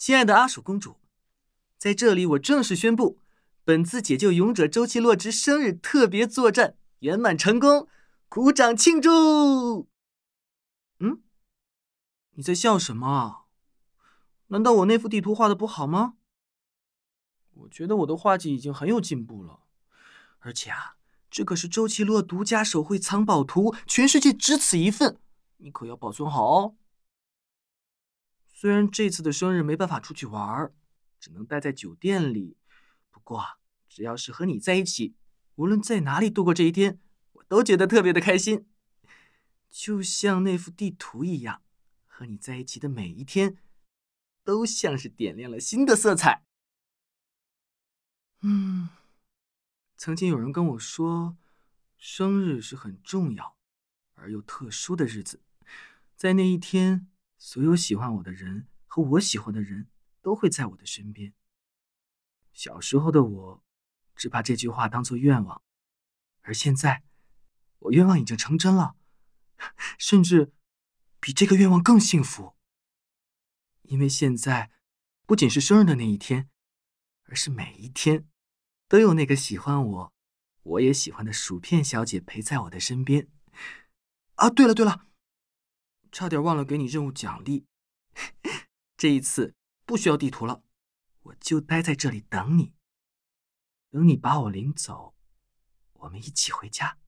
亲爱的阿鼠公主，在这里我正式宣布，本次解救勇者周奇洛之生日特别作战圆满成功，鼓掌庆祝！嗯，你在笑什么？难道我那幅地图画的不好吗？我觉得我的画技已经很有进步了，而且啊，这可是周奇洛独家手绘藏宝图，全世界只此一份，你可要保存好哦。虽然这次的生日没办法出去玩儿，只能待在酒店里，不过只要是和你在一起，无论在哪里度过这一天，我都觉得特别的开心。就像那幅地图一样，和你在一起的每一天，都像是点亮了新的色彩。嗯，曾经有人跟我说，生日是很重要而又特殊的日子，在那一天。所有喜欢我的人和我喜欢的人都会在我的身边。小时候的我，只把这句话当做愿望，而现在，我愿望已经成真了，甚至比这个愿望更幸福。因为现在不仅是生日的那一天，而是每一天都有那个喜欢我，我也喜欢的薯片小姐陪在我的身边。啊，对了对了。差点忘了给你任务奖励。这一次不需要地图了，我就待在这里等你，等你把我领走，我们一起回家。